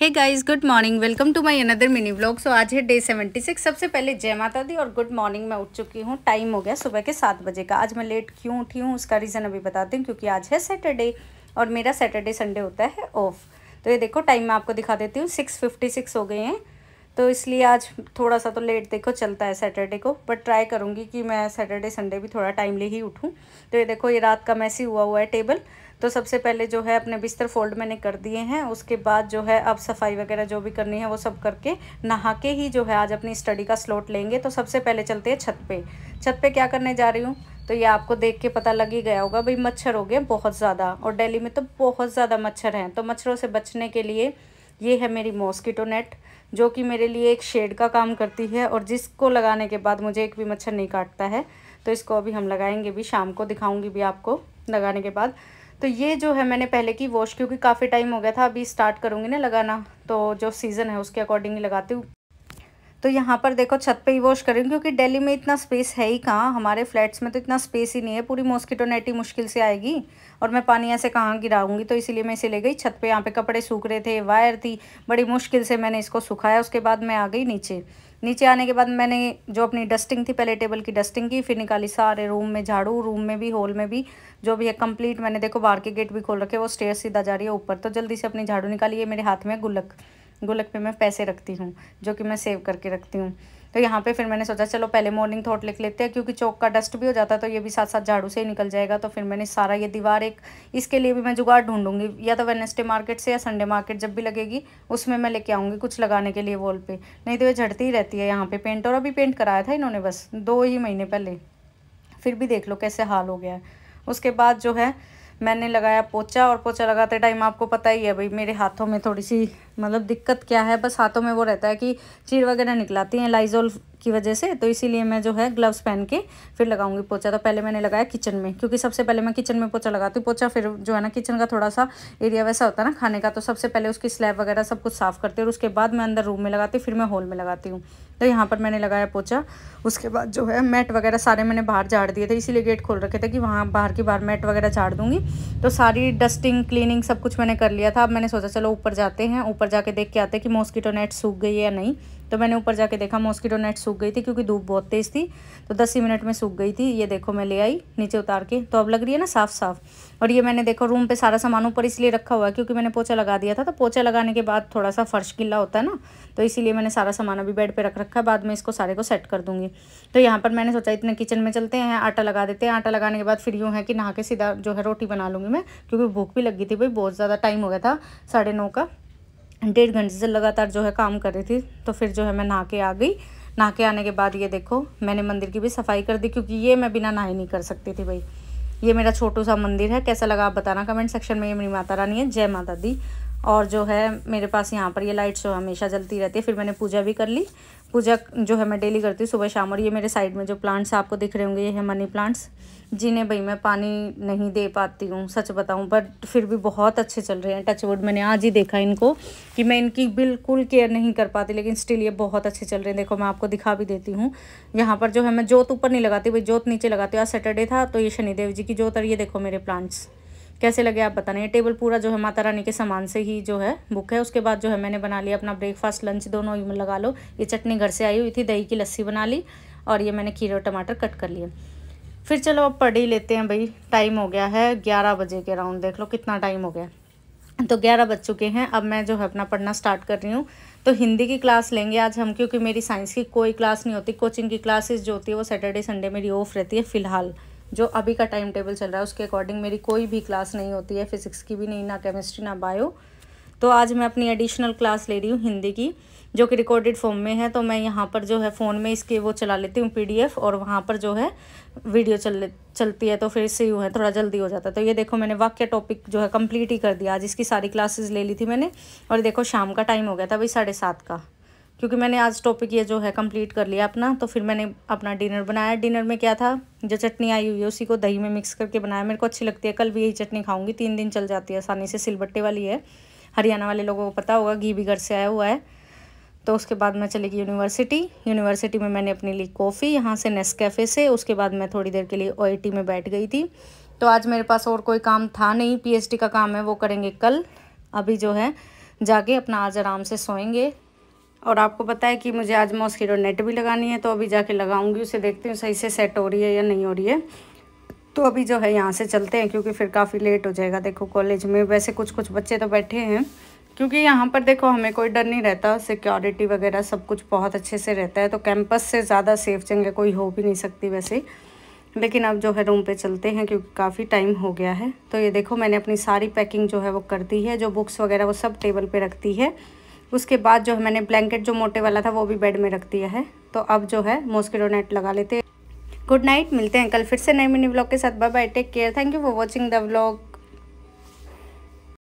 hey guys good morning welcome to my another mini vlog so आज है day seventy six सबसे पहले जय माता दी और गुड मॉर्निंग मैं उठ चुकी हूँ टाइम हो गया सुबह के सात बजे का आज मैं लेट क्यों उठी हूँ उसका रीज़न अभी बताती हूँ क्योंकि आज है सैटरडे और मेरा सैटरडे संडे होता है ऑफ तो ये देखो टाइम मैं आपको दिखा देती हूँ सिक्स फिफ्टी सिक्स हो गए हैं तो इसलिए आज थोड़ा सा तो लेट देखो चलता है सैटरडे को बट ट्राई करूँगी कि मैं सैटरडे संडे भी थोड़ा टाइमली ही उठूँ तो ये देखो ये रात का मैसी हुआ हुआ है टेबल तो सबसे पहले जो है अपने बिस्तर फोल्ड मैंने कर दिए हैं उसके बाद जो है अब सफाई वगैरह जो भी करनी है वो सब करके नहा के ही जो है आज अपनी स्टडी का स्लॉट लेंगे तो सबसे पहले चलते हैं छत पे छत पे क्या करने जा रही हूँ तो ये आपको देख के पता लग ही गया होगा भाई मच्छर हो गए बहुत ज़्यादा और डेली में तो बहुत ज़्यादा मच्छर हैं तो मच्छरों से बचने के लिए ये है मेरी मॉस्किटो नेट जो कि मेरे लिए एक शेड का काम करती है और जिसको लगाने के बाद मुझे एक भी मच्छर नहीं काटता है तो इसको अभी हम लगाएंगे भी शाम को दिखाऊंगी भी आपको लगाने के बाद तो ये जो है मैंने पहले की वॉश क्योंकि काफ़ी टाइम हो गया था अभी स्टार्ट करूँगी ना लगाना तो जो सीज़न है उसके अकॉर्डिंग लगाती हूँ तो यहाँ पर देखो छत पे ही वॉश करेंगे क्योंकि दिल्ली में इतना स्पेस है ही कहाँ हमारे फ्लैट्स में तो इतना स्पेस ही नहीं है पूरी मॉस्किटो नेट ही मुश्किल से आएगी और मैं पानी ऐसे कहाँ गिराऊंगी तो इसीलिए मैं इसे ले गई छत पे यहाँ पे कपड़े सूख रहे थे वायर थी बड़ी मुश्किल से मैंने इसको सुखाया उसके बाद मैं आ गई नीचे नीचे आने के बाद मैंने जो अपनी डस्टिंग थी पहले टेबल की डस्टिंग की फिर निकाली सारे रूम में झाड़ू रूम में भी हॉल में भी जो भी है कंप्लीट मैंने देखो बाहर के गेट भी खोल रखे वो स्टेयर सीधा जा रही है ऊपर तो जल्दी से अपनी झाड़ू निकाली है मेरे हाथ में गुल्लक गुलक पे मैं पैसे रखती हूँ जो कि मैं सेव करके रखती हूँ तो यहाँ पे फिर मैंने सोचा चलो पहले मॉर्निंग थॉट लिख लेते हैं क्योंकि चौक का डस्ट भी हो जाता है तो ये भी साथ साथ झाड़ू से ही निकल जाएगा तो फिर मैंने सारा ये दीवार एक इसके लिए भी मैं जुगाड़ ढूंढूंगी या तो वेनेसडे मार्केट से या संडे मार्केट जब भी लगेगी उसमें मैं लेके आऊँगी कुछ लगाने के लिए वॉल पे नहीं तो ये झड़ती ही रहती है यहाँ पर पेंट और अभी पेंट कराया था इन्होंने बस दो ही महीने पहले फिर भी देख लो कैसे हाल हो गया है उसके बाद जो है मैंने लगाया पोचा और पोचा लगाते टाइम आपको पता ही है भाई मेरे हाथों में थोड़ी सी मतलब दिक्कत क्या है बस हाथों में वो रहता है कि चीर वगैरह निकलाती हैं लाइजोल की वजह से तो इसीलिए मैं जो है ग्लव्स पहन के फिर लगाऊंगी पोचा तो पहले मैंने लगाया किचन में क्योंकि सबसे पहले मैं किचन में पोचा लगाती हूँ पोचा फिर जो है ना किचन का थोड़ा सा एरिया वैसा होता है ना खाने का तो सबसे पहले उसकी स्लैब वगैरह सब कुछ साफ़ करती हूँ और उसके बाद मैं अंदर रूम में लगाती हूँ फिर मैं हॉल में लगाती हूँ तो यहाँ पर मैंने लगाया पोचा उसके बाद जो है मैट वगैरह सारे मैंने बाहर झाड़ दिए थे इसीलिए गेट खोल रखे थे कि वहाँ बाहर की बाहर मैट वगैरह झाड़ दूंगी तो सारी डस्टिंग क्लीनिंग सब कुछ मैंने कर लिया था अब मैंने सोचा चलो ऊपर जाते हैं ऊपर जाके देख के आते हैं कि मॉस्किटो नेट सूख गई है या नहीं तो मैंने ऊपर जाके देखा मॉस्किटो नेट सूख गई थी क्योंकि धूप बहुत तेज़ थी तो दस ही मिनट में सूख गई थी ये देखो मैं ले आई नीचे उतार के तो अब लग रही है ना साफ साफ और ये मैंने देखो रूम पे सारा सामान ऊपर इसलिए रखा हुआ है क्योंकि मैंने पोछा लगा दिया था तो पोछा लगाने के बाद थोड़ा सा फर्श गिल्ला होता है ना तो इसीलिए मैंने सारा सामान अभी बेड पर रख रखा है बाद में इसको सारे को सेट कर दूँगी तो यहाँ पर मैंने सोचा इतने किचन में चलते हैं आटा लगा देते हैं आटा लगाने के बाद फिर यूँ है कि नहा के सीधा जो है रोटी बना लूँगी मैं क्योंकि भूख भी लगी थी भाई बहुत ज़्यादा टाइम हो गया था साढ़े का डेढ़ घंटे से लगातार जो है काम कर रही थी तो फिर जो है मैं नहा के आ गई नहा के आने के बाद ये देखो मैंने मंदिर की भी सफाई कर दी क्योंकि ये मैं बिना नहाई नहीं कर सकती थी भाई ये मेरा छोटू सा मंदिर है कैसा लगा आप बताना कमेंट सेक्शन में ये मेरी माता रानी है जय माता दी और जो है मेरे पास यहाँ पर ये लाइट्स हमेशा जलती रहती है फिर मैंने पूजा भी कर ली पूजा जो है मैं डेली करती हूँ सुबह शाम और ये मेरे साइड में जो प्लांट्स आपको दिख रहे होंगे ये है मनी प्लांट्स जिन्हें भाई मैं पानी नहीं दे पाती हूँ सच बताऊँ बट फिर भी बहुत अच्छे चल रहे हैं टचवुड मैंने आज ही देखा इनको कि मैं इनकी बिल्कुल केयर नहीं कर पाती लेकिन स्टिल ये बहुत अच्छे चल रहे हैं देखो मैं आपको दिखा भी देती हूँ यहाँ पर जो है मैं जोत ऊपर नहीं लगाती भाई जोत नीचे लगाती हूँ आज सैटरडे था तो ये शनिदेव जी की जोत और ये देखो मेरे प्लांट्स कैसे लगे आप बताने ये टेबल पूरा जो है माता रानी के सामान से ही जो है बुक है उसके बाद जो है मैंने बना लिया अपना ब्रेकफास्ट लंच दोनों लगा लो ये चटनी घर से आई हुई थी दही की लस्सी बना ली और ये मैंने खीरे और टमाटर कट कर लिए फिर चलो अब पढ़ ही लेते हैं भाई टाइम हो गया है ग्यारह बजे के राउंड देख लो कितना टाइम हो गया तो ग्यारह बज चुके हैं अब मैं जो है अपना पढ़ना स्टार्ट कर रही हूँ तो हिंदी की क्लास लेंगे आज हम क्योंकि मेरी साइंस की कोई क्लास नहीं होती कोचिंग की क्लासेस जो होती है वो सैटरडे संडे मेरी ऑफ रहती है फ़िलहाल जो अभी का टाइम टेबल चल रहा है उसके अकॉर्डिंग मेरी कोई भी क्लास नहीं होती है फिज़िक्स की भी नहीं ना केमिस्ट्री ना बायो तो आज मैं अपनी एडिशनल क्लास ले रही हूँ हिंदी की जो कि रिकॉर्डेड फॉर्म में है तो मैं यहाँ पर जो है फ़ोन में इसके वो चला लेती हूँ पीडीएफ और वहाँ पर जो है वीडियो चल चलती है तो फिर से यूँ है थोड़ा जल्दी हो जाता है तो ये देखो मैंने वाक्य टॉपिक जो है कम्प्लीट ही कर दिया आज इसकी सारी क्लासेज ले ली थी मैंने और देखो शाम का टाइम हो गया था भाई साढ़े सात का क्योंकि मैंने आज टॉपिक ये जो है कंप्लीट कर लिया अपना तो फिर मैंने अपना डिनर बनाया डिनर में क्या था जो चटनी आई हुई है उसी को दही में मिक्स करके बनाया मेरे को अच्छी लगती है कल भी यही चटनी खाऊंगी तीन दिन चल जाती है आसानी से सिलबट्टे वाली है हरियाणा वाले लोगों को पता होगा घी भी घर से आया हुआ है तो उसके बाद मैं चली गई यूनिवर्सिटी यूनिवर्सिटी में मैंने अपनी ली कॉफ़ी यहाँ से नेस कैफ़े से उसके बाद मैं थोड़ी देर के लिए ओ में बैठ गई थी तो आज मेरे पास और कोई काम था नहीं पीएचडी का काम है वो करेंगे कल अभी जो है जाके अपना आज आराम से सोएंगे और आपको पता है कि मुझे आज मॉस्किटो नेट भी लगानी है तो अभी जाके लगाऊंगी उसे देखती हूँ सही से सेट हो रही है या नहीं हो रही है तो अभी जो है यहाँ से चलते हैं क्योंकि फिर काफ़ी लेट हो जाएगा देखो कॉलेज में वैसे कुछ कुछ बच्चे तो बैठे हैं क्योंकि यहाँ पर देखो हमें कोई डर नहीं रहता सिक्योरिटी वगैरह सब कुछ बहुत अच्छे से रहता है तो कैंपस से ज़्यादा सेफ जगह कोई हो भी नहीं सकती वैसे लेकिन अब जो है रूम पे चलते हैं क्योंकि काफ़ी टाइम हो गया है तो ये देखो मैंने अपनी सारी पैकिंग जो है वो कर दी है जो बुक्स वगैरह वो सब टेबल पे रखती है उसके बाद जो मैंने ब्लैंकेट जो मोटे वाला था वो भी बेड में रख दिया है तो अब जो है मॉस्किटो नेट लगा लेते हैं गुड नाइट मिलते हैं कल फिर से नए मिनी ब्लॉग के साथ bye bye take care thank you for watching the blog